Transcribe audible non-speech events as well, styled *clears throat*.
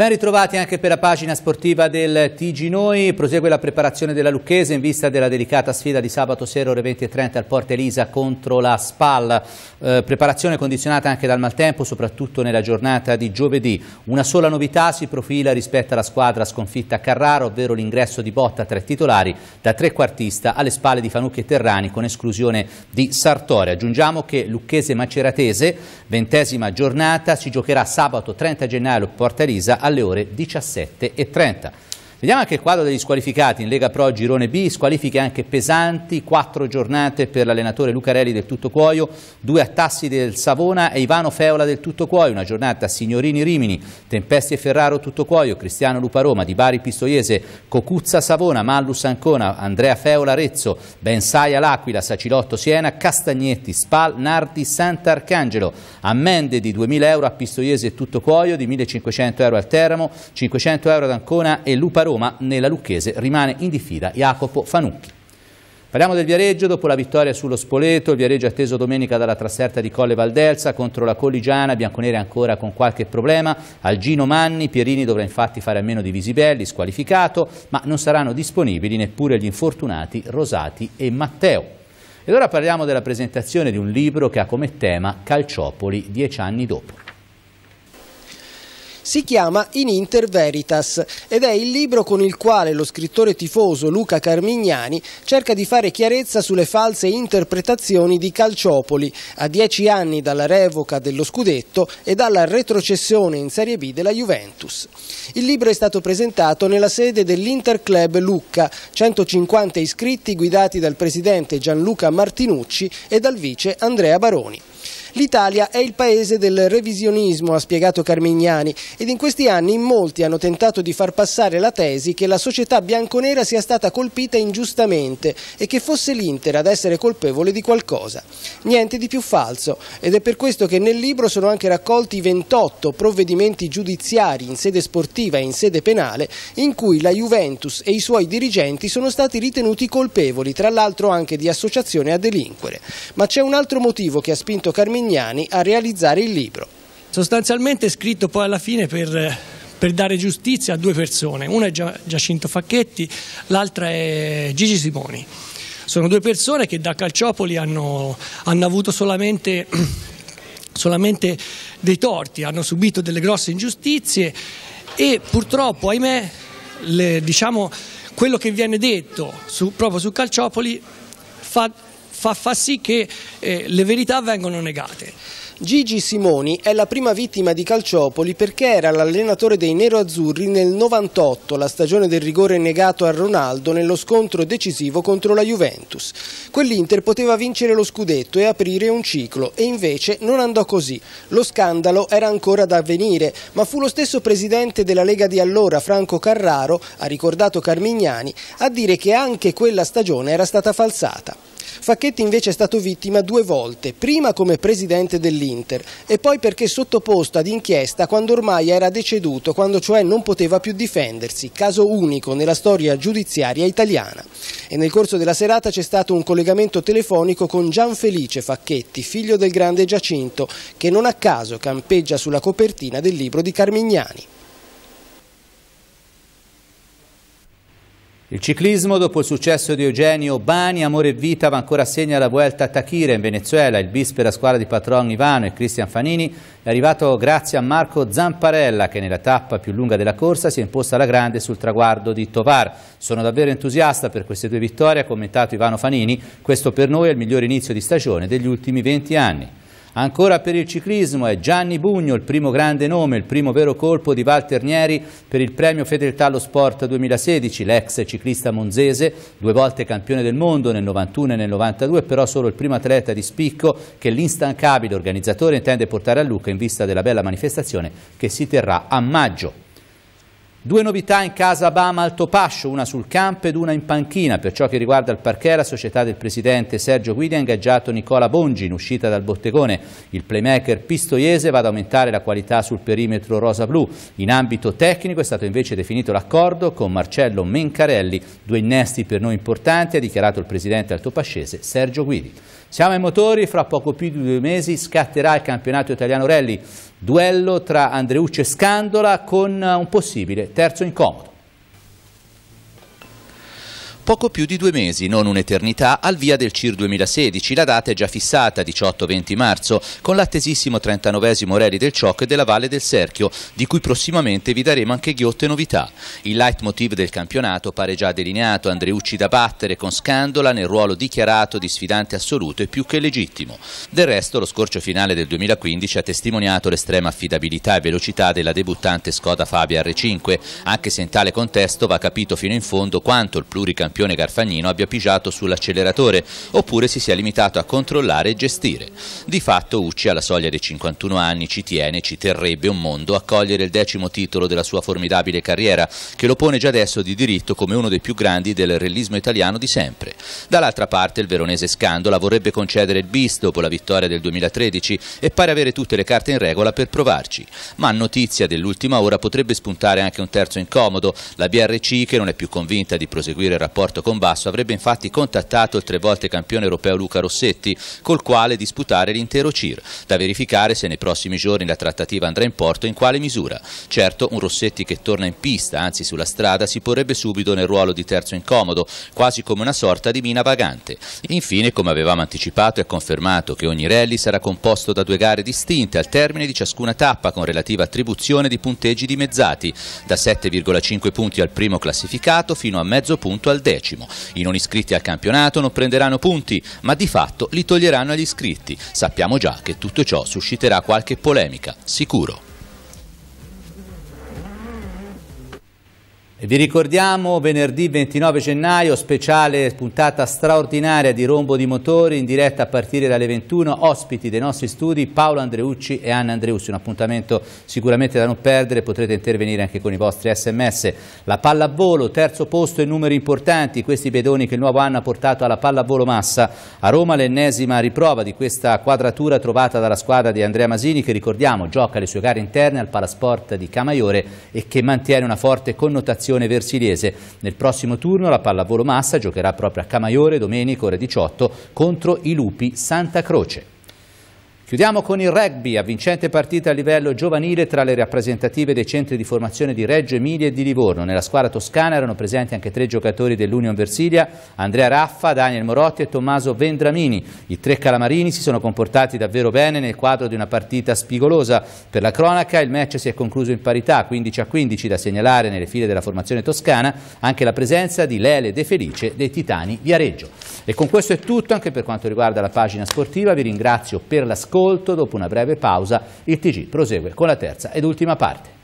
Ben ritrovati anche per la pagina sportiva del TG Noi, prosegue la preparazione della Lucchese in vista della delicata sfida di sabato sera ore 20.30 al Porta Elisa contro la Spal, eh, preparazione condizionata anche dal maltempo soprattutto nella giornata di giovedì. Una sola novità si profila rispetto alla squadra sconfitta a Carraro, ovvero l'ingresso di botta tra i titolari da trequartista alle spalle di Fanucchi e Terrani con esclusione di Sartori. Aggiungiamo che Lucchese Maceratese, ventesima giornata, si giocherà sabato 30 gennaio al Porta Elisa alle ore 17.30. Vediamo anche il quadro degli squalificati in Lega Pro Girone B, squalifiche anche pesanti, quattro giornate per l'allenatore Lucarelli del Tutto Cuoio, due a Tassi del Savona e Ivano Feola del Tutto Cuoio, una giornata Signorini Rimini, Tempesti e Ferraro Tutto Cuoio, Cristiano Lupa Roma, Di Bari Pistoiese, Cocuzza Savona, Mallus Ancona, Andrea Feola Arezzo, Bensaia L'Aquila, Sacilotto Siena, Castagnetti, Spal, Nardi, Sant'Arcangelo, ammende di 2.000 euro a Pistoiese e Tutto Cuoio, di 1.500 euro al Teramo, 500 euro ad Ancona e Lupa Roma Roma, nella Lucchese rimane in diffida Jacopo Fanucchi. Parliamo del Viareggio, dopo la vittoria sullo Spoleto, il Viareggio è atteso domenica dalla trasferta di Colle Valdelsa contro la Colligiana, Bianconere ancora con qualche problema, al Gino Manni, Pierini dovrà infatti fare a meno di Visibelli, squalificato, ma non saranno disponibili neppure gli infortunati Rosati e Matteo. Ed ora parliamo della presentazione di un libro che ha come tema Calciopoli dieci anni dopo si chiama In Inter Veritas ed è il libro con il quale lo scrittore tifoso Luca Carmignani cerca di fare chiarezza sulle false interpretazioni di Calciopoli a dieci anni dalla revoca dello scudetto e dalla retrocessione in Serie B della Juventus. Il libro è stato presentato nella sede dell'Interclub Lucca, 150 iscritti guidati dal presidente Gianluca Martinucci e dal vice Andrea Baroni. L'Italia è il paese del revisionismo, ha spiegato Carmignani, ed in questi anni in molti hanno tentato di far passare la tesi che la società bianconera sia stata colpita ingiustamente e che fosse l'Inter ad essere colpevole di qualcosa. Niente di più falso ed è per questo che nel libro sono anche raccolti 28 provvedimenti giudiziari in sede sportiva e in sede penale in cui la Juventus e i suoi dirigenti sono stati ritenuti colpevoli, tra l'altro anche di associazione a delinquere. Ma c'è un altro motivo che ha spinto Carmignani Carmignani a realizzare il libro. Sostanzialmente è scritto poi alla fine per, per dare giustizia a due persone, una è Giacinto Facchetti, l'altra è Gigi Simoni. Sono due persone che da Calciopoli hanno, hanno avuto solamente *clears throat* solamente dei torti, hanno subito delle grosse ingiustizie e purtroppo, ahimè, le, diciamo, quello che viene detto su, proprio su Calciopoli fa, fa, fa sì che eh, le verità vengano negate. Gigi Simoni è la prima vittima di Calciopoli perché era l'allenatore dei neroazzurri nel 98, la stagione del rigore negato a Ronaldo nello scontro decisivo contro la Juventus. Quell'Inter poteva vincere lo scudetto e aprire un ciclo e invece non andò così. Lo scandalo era ancora da avvenire, ma fu lo stesso presidente della Lega di allora, Franco Carraro, ha ricordato Carmignani, a dire che anche quella stagione era stata falsata. Facchetti invece è stato vittima due volte, prima come presidente dell'Inter e poi perché sottoposto ad inchiesta quando ormai era deceduto, quando cioè non poteva più difendersi, caso unico nella storia giudiziaria italiana. E nel corso della serata c'è stato un collegamento telefonico con Gianfelice Facchetti, figlio del grande Giacinto, che non a caso campeggia sulla copertina del libro di Carmignani. Il ciclismo, dopo il successo di Eugenio Bani, Amore e Vita, va ancora a segna la Vuelta a Tachira in Venezuela. Il bis per la squadra di Patron Ivano e Cristian Fanini è arrivato grazie a Marco Zamparella che nella tappa più lunga della corsa si è imposta alla grande sul traguardo di Tovar. Sono davvero entusiasta per queste due vittorie, ha commentato Ivano Fanini. Questo per noi è il miglior inizio di stagione degli ultimi 20 anni. Ancora per il ciclismo è Gianni Bugno il primo grande nome, il primo vero colpo di Walter Nieri per il premio Fedeltà allo Sport 2016. L'ex ciclista monzese, due volte campione del mondo nel 91 e nel 92, però solo il primo atleta di spicco che l'instancabile organizzatore intende portare a Lucca in vista della bella manifestazione che si terrà a maggio. Due novità in casa Bama Altopascio, una sul campo ed una in panchina. Per ciò che riguarda il parquet, la società del presidente Sergio Guidi ha ingaggiato Nicola Bongi in uscita dal bottegone. Il playmaker pistoiese va ad aumentare la qualità sul perimetro rosa-blu. In ambito tecnico è stato invece definito l'accordo con Marcello Mencarelli. Due innesti per noi importanti, ha dichiarato il presidente altopascese Sergio Guidi. Siamo ai motori, fra poco più di due mesi scatterà il campionato italiano rally, duello tra Andreucci e Scandola con un possibile terzo incomodo poco più di due mesi, non un'eternità, al via del CIR 2016. La data è già fissata, 18-20 marzo, con l'attesissimo 39esimo rally del CIOC e della Valle del Serchio, di cui prossimamente vi daremo anche ghiotte novità. Il leitmotiv del campionato pare già delineato, Andreucci da battere con Scandola nel ruolo dichiarato di sfidante assoluto e più che legittimo. Del resto lo scorcio finale del 2015 ha testimoniato l'estrema affidabilità e velocità della debuttante Skoda Fabia R5, anche se in tale contesto va capito fino in fondo quanto il pluricampionato campione Garfagnino abbia pigiato sull'acceleratore oppure si sia limitato a controllare e gestire. Di fatto Ucci alla soglia dei 51 anni ci tiene, ci terrebbe un mondo a cogliere il decimo titolo della sua formidabile carriera che lo pone già adesso di diritto come uno dei più grandi del realismo italiano di sempre. Dall'altra parte il veronese Scandola vorrebbe concedere il bis dopo la vittoria del 2013 e pare avere tutte le carte in regola per provarci. Ma notizia dell'ultima ora potrebbe spuntare anche un terzo incomodo, la BRC che non è più convinta di proseguire il rapporto rapporto con Basso, avrebbe infatti contattato il tre volte campione europeo Luca Rossetti, col quale disputare l'intero CIR. Da verificare se nei prossimi giorni la trattativa andrà in porto e in quale misura. Certo, un Rossetti che torna in pista, anzi sulla strada, si porrebbe subito nel ruolo di terzo incomodo, quasi come una sorta di mina vagante. Infine, come avevamo anticipato, è confermato che ogni rally sarà composto da due gare distinte al termine di ciascuna tappa con relativa attribuzione di punteggi dimezzati, da 7,5 punti al primo classificato fino a mezzo punto al decimo decimo. I non iscritti al campionato non prenderanno punti, ma di fatto li toglieranno agli iscritti. Sappiamo già che tutto ciò susciterà qualche polemica, sicuro. Vi ricordiamo venerdì 29 gennaio, speciale puntata straordinaria di Rombo di Motori, in diretta a partire dalle 21, ospiti dei nostri studi Paolo Andreucci e Anna Andreussi, un appuntamento sicuramente da non perdere, potrete intervenire anche con i vostri sms. La palla a volo, terzo posto e numeri importanti, questi pedoni che il nuovo anno ha portato alla palla a volo massa. A Roma l'ennesima riprova di questa quadratura trovata dalla squadra di Andrea Masini che ricordiamo gioca le sue gare interne al Palasport di Camaiore e che mantiene una forte connotazione formazione versiliese. Nel prossimo turno la pallavolo massa giocherà proprio a Camaiore domenica ore 18 contro i Lupi Santa Croce. Chiudiamo con il rugby, a vincente partita a livello giovanile tra le rappresentative dei centri di formazione di Reggio Emilia e di Livorno. Nella squadra toscana erano presenti anche tre giocatori dell'Union Versilia, Andrea Raffa, Daniel Morotti e Tommaso Vendramini. I tre calamarini si sono comportati davvero bene nel quadro di una partita spigolosa. Per la cronaca il match si è concluso in parità, 15 a 15 da segnalare nelle file della formazione toscana, anche la presenza di Lele De Felice dei Titani Viareggio. E con questo è tutto anche per quanto riguarda la pagina sportiva, vi ringrazio per l'ascolto ascolto. Dopo una breve pausa il TG prosegue con la terza ed ultima parte.